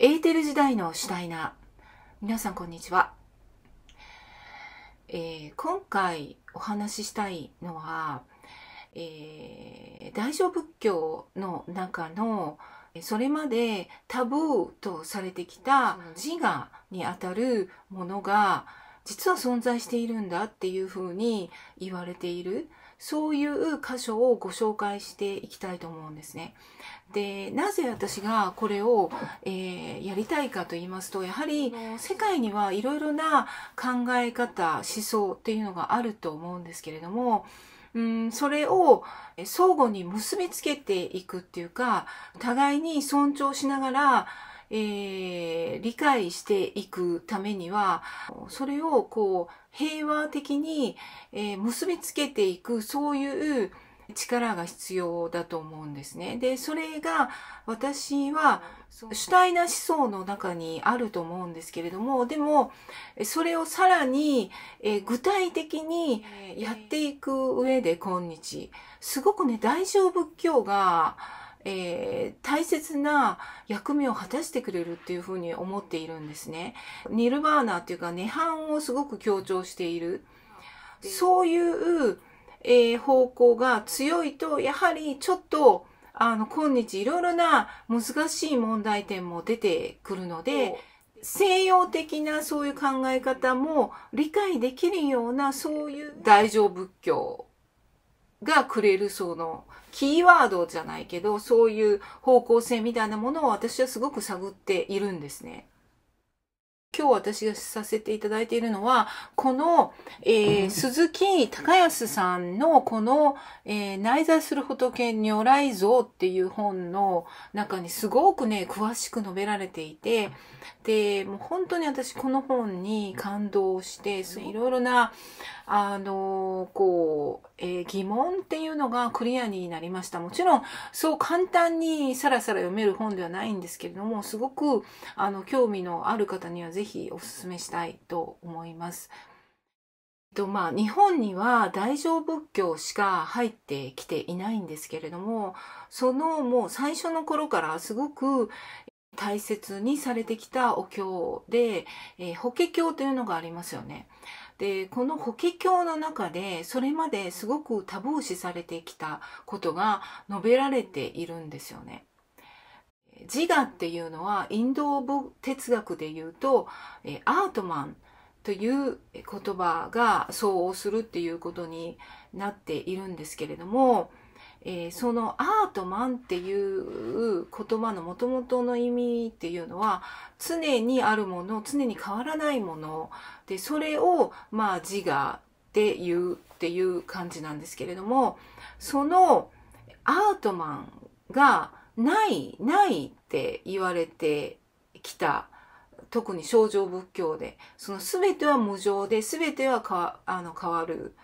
エーテル時代のシュタイナ皆さんこんにちは、えー、今回お話ししたいのは、えー、大乗仏教の中のそれまでタブーとされてきた自我にあたるものが実は存在しているんだっていうふうに言われているそういう箇所をご紹介していきたいと思うんですね。でなぜ私がこれを、えー、やりたいかと言いますとやはり世界にはいろいろな考え方思想っていうのがあると思うんですけれどもうんそれを相互に結びつけていくっていうか互いに尊重しながらえー、理解していくためにはそれをこう平和的に、えー、結びつけていくそういう力が必要だと思うんですね。でそれが私は主体な思想の中にあると思うんですけれどもでもそれをさらに、え具体的にやっていく上で今日すごくね大乗仏教がえー、大切な役目を果たしてくれるっていうふうに思っているんですね。ニルバーナっていうか、涅槃をすごく強調している。そういう、えー、方向が強いと、やはりちょっと、あの、今日いろいろな難しい問題点も出てくるので、西洋的なそういう考え方も理解できるようなそういう大乗仏教がくれるそのキーワードじゃないけどそういう方向性みたいなものを私はすごく探っているんですね。今日私がさせていただいているのはこの、えー、鈴木隆康さんのこの、えー、内在する仏如来像っていう本の中にすごくね詳しく述べられていてでもう本当に私この本に感動していろいろなあのこう、えー、疑問っていうのがクリアになりました。もちろん、そう簡単にさらさら読める本ではないんですけれども、すごく、あの、興味のある方にはぜひお勧めしたいと思います。とまあ、日本には大乗仏教しか入ってきていないんですけれどもそのもう最初の頃からすごく大切にされてきたお経で、えー、法華経というのがありますよね。でこの「法華経」の中でそれまですごくタブー視されてきたことが述べられているんですよね。自我っていうのはインド哲学でいうとアートマンという言葉が相応するっていうことになっているんですけれどもえー、そのアートマンっていう言葉のもともとの意味っていうのは常にあるもの常に変わらないものでそれをまあ自我っていうっていう感じなんですけれどもそのアートマンがないないって言われてきた特に症状仏教でその全ては無常で全てはあの変わる。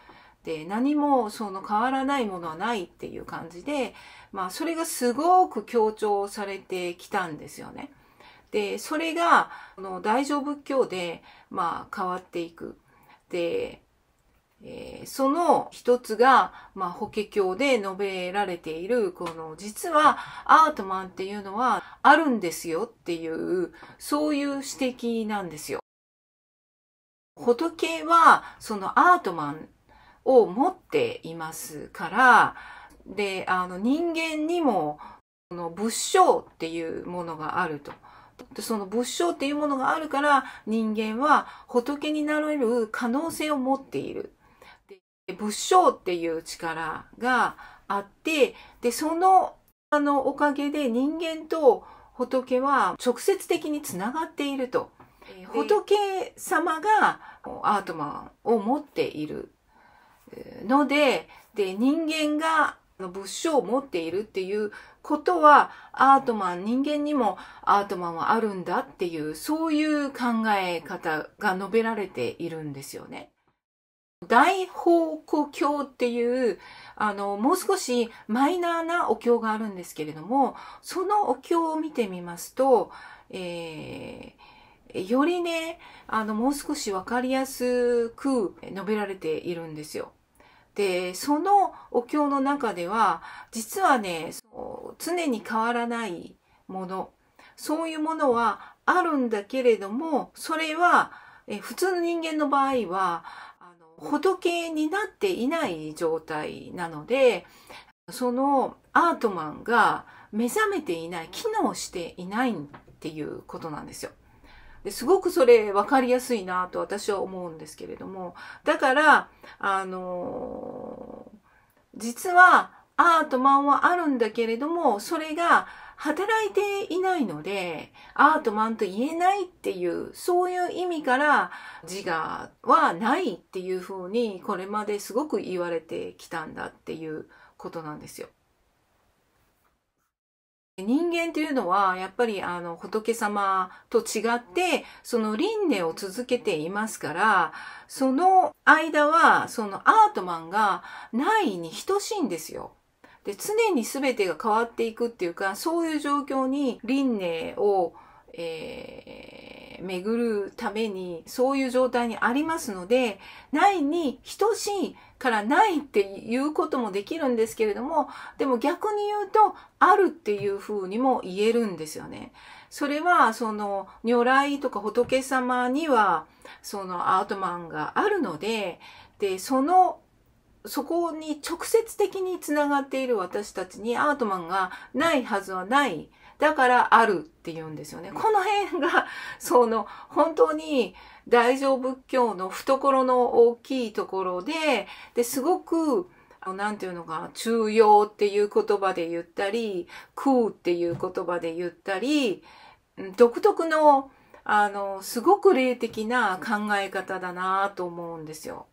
で何もその変わらないものはないっていう感じで、まあ、それがすごく強調されてきたんですよね。でそれがあの大乗仏教で、まあ、変わっていく。でえー、その一つが、まあ、法華経で述べられている、この、実はアートマンっていうのはあるんですよっていう、そういう指摘なんですよ。仏は、そのアートマンを持っていますから、で、あの人間にも、この仏性っていうものがあると。その仏性っていうものがあるから人間は仏になれる可能性を持っている。で仏性っていう力があって、で、そのあのおかげで人間と仏は直接的につながっていると。仏様がアートマンを持っているので、で、人間が物証を持っているっていうことはアートマン、人間にもアートマンはあるんだっていう、そういう考え方が述べられているんですよね。大宝庫教っていう、あの、もう少しマイナーなお経があるんですけれども、そのお経を見てみますと、えー、よりね、あの、もう少しわかりやすく述べられているんですよ。でそのお経の中では実はね常に変わらないものそういうものはあるんだけれどもそれはえ普通の人間の場合はあの仏になっていない状態なのでそのアートマンが目覚めていない機能していないっていうことなんですよ。ですごくそれ分かりやすいなと私は思うんですけれどもだからあの実はアートマンはあるんだけれどもそれが働いていないのでアートマンと言えないっていうそういう意味から自我はないっていうふうにこれまですごく言われてきたんだっていうことなんですよ。人間というのはやっぱりあの仏様と違ってその輪廻を続けていますからその間はそのアートマンがないに等しいんですよ。で常に全てが変わっていくっていうかそういう状況に輪廻を、えー、巡るためにそういう状態にありますのでないに等しいからないっていうこともできるんですけれども、でも逆に言うと、あるっていうふうにも言えるんですよね。それは、その、如来とか仏様には、そのアートマンがあるので、で、そのそこに直接的につながっている私たちにアートマンがないはずはない。だからあるって言うんですよね。この辺が、その、本当に、大乗仏教の懐の大きいところで、ですごく、なんていうのか、中庸っていう言葉で言ったり、空っていう言葉で言ったり、独特の、あの、すごく霊的な考え方だなと思うんですよ。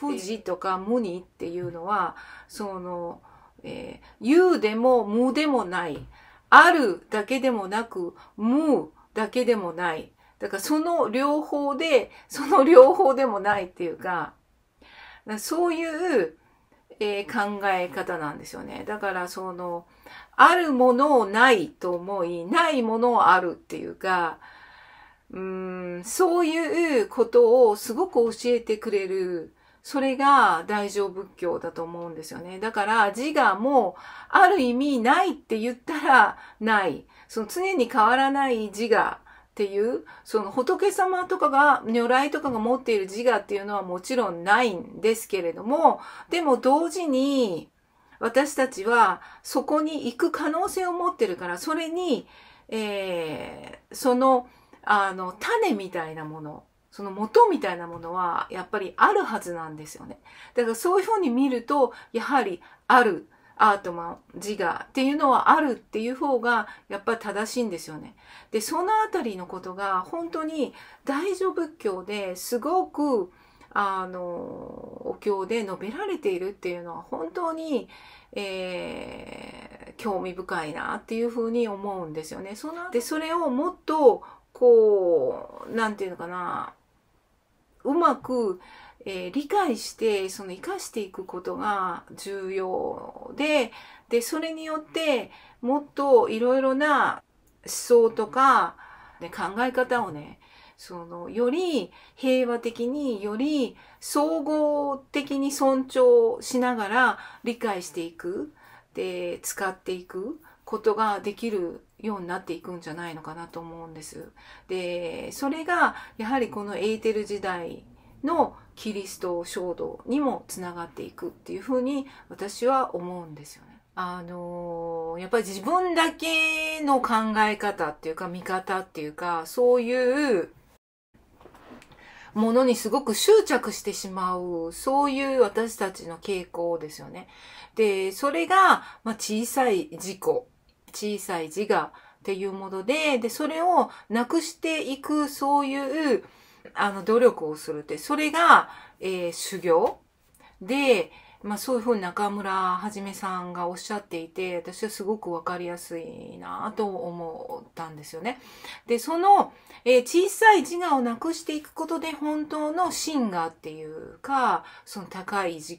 富士とか無にっていうのは、その、えー、でも無でもない、あるだけでもなく、無だけでもない、だからその両方で、その両方でもないっていうか、かそういう、えー、考え方なんですよね。だからその、あるものをないと思い、ないものをあるっていうか、うんそういうことをすごく教えてくれる、それが大乗仏教だと思うんですよね。だから自我もある意味ないって言ったらない。その常に変わらない自我っていうその仏様とかが如来とかが持っている自我っていうのはもちろんないんですけれどもでも同時に私たちはそこに行く可能性を持ってるからそれに、えー、そのあの種みたいなものその元みたいなものはやっぱりあるはずなんですよね。だからそういうふうに見るとやはりあるアートマン自我っていうのはあるっていう方がやっぱり正しいんですよね。でそのあたりのことが本当に大乗仏教ですごくあのお経で述べられているっていうのは本当に、えー、興味深いなっていうふうに思うんですよね。そのでそれをもっとこうなんていうのかなうまくえー、理解してその生かしていくことが重要ででそれによってもっといろいろな思想とか、ね、考え方をねそのより平和的により総合的に尊重しながら理解していくで使っていくことができるようになっていくんじゃないのかなと思うんです。でそれがやはりこのエーテル時代のキリスト衝動にもつながっていくっていうふうに私は思うんですよね。あのー、やっぱり自分だけの考え方っていうか見方っていうかそういうものにすごく執着してしまう、そういう私たちの傾向ですよね。で、それが、まあ、小さい自己、小さい自我っていうもので、で、それをなくしていく、そういう、あの、努力をするって、それが、えー、修行で、まあそういうふうに中村はじめさんがおっしゃっていて、私はすごくわかりやすいなと思ったんですよね。で、その、えー、小さい自我をなくしていくことで本当の真我っていうか、その高い自己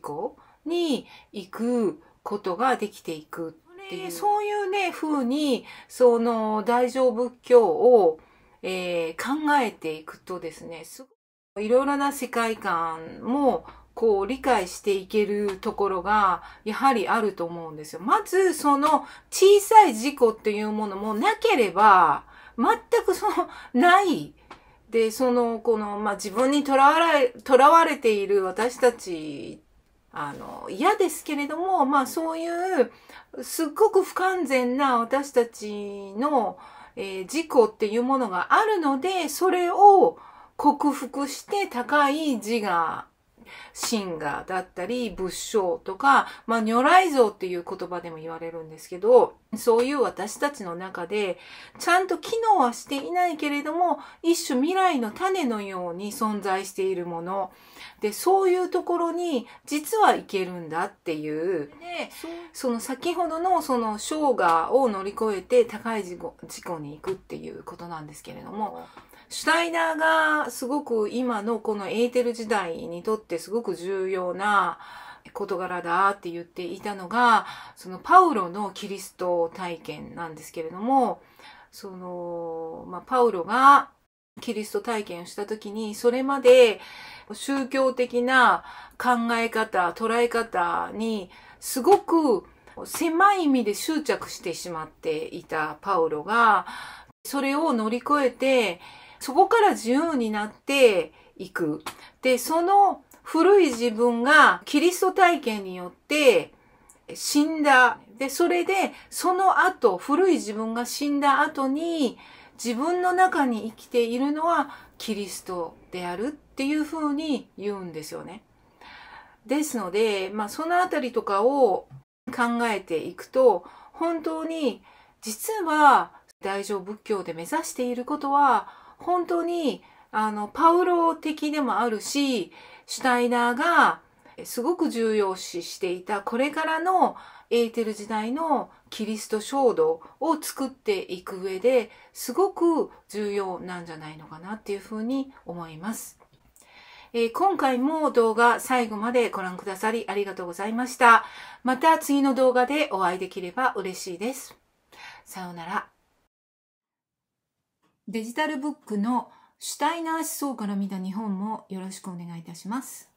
に行くことができていくっていう。そういうね、風に、その大乗仏教をえー、考えていくとですね、すごいろいろな世界観もこう理解していけるところがやはりあると思うんですよ。まずその小さい事故っていうものもなければ全くそのないで、その、この、まあ、自分にとらわれ、とらわれている私たち、あの、嫌ですけれども、まあ、そういう、すっごく不完全な私たちの、えー、事故っていうものがあるので、それを克服して高い自我神河だったり仏性とか、まあ、如来像っていう言葉でも言われるんですけど、そういう私たちの中で、ちゃんと機能はしていないけれども、一種未来の種のように存在しているもの。で、そういうところに、実はいけるんだっていう。ね、その先ほどのその生涯を乗り越えて高い事故に行くっていうことなんですけれども、シュタイナーがすごく今のこのエーテル時代にとってすごく重要な事柄だって言っていたのが、そのパウロのキリスト体験なんですけれども、その、まあ、パウロがキリスト体験をした時に、それまで宗教的な考え方、捉え方にすごく狭い意味で執着してしまっていたパウロが、それを乗り越えて、そこから自由になっていく。で、その古い自分がキリスト体験によって死んだ。で、それで、その後、古い自分が死んだ後に、自分の中に生きているのはキリストであるっていうふうに言うんですよね。ですので、まあ、そのあたりとかを考えていくと、本当に、実は、大乗仏教で目指していることは、本当にあのパウロ的でもあるしシュタイナーがすごく重要視していたこれからのエーテル時代のキリスト衝動を作っていく上ですごく重要なんじゃないのかなっていうふうに思います。えー、今回も動画最後までご覧くださりありがとうございました。また次の動画でお会いできれば嬉しいです。さようなら。デジタルブックのシュタイナー思想から見た日本もよろしくお願いいたします。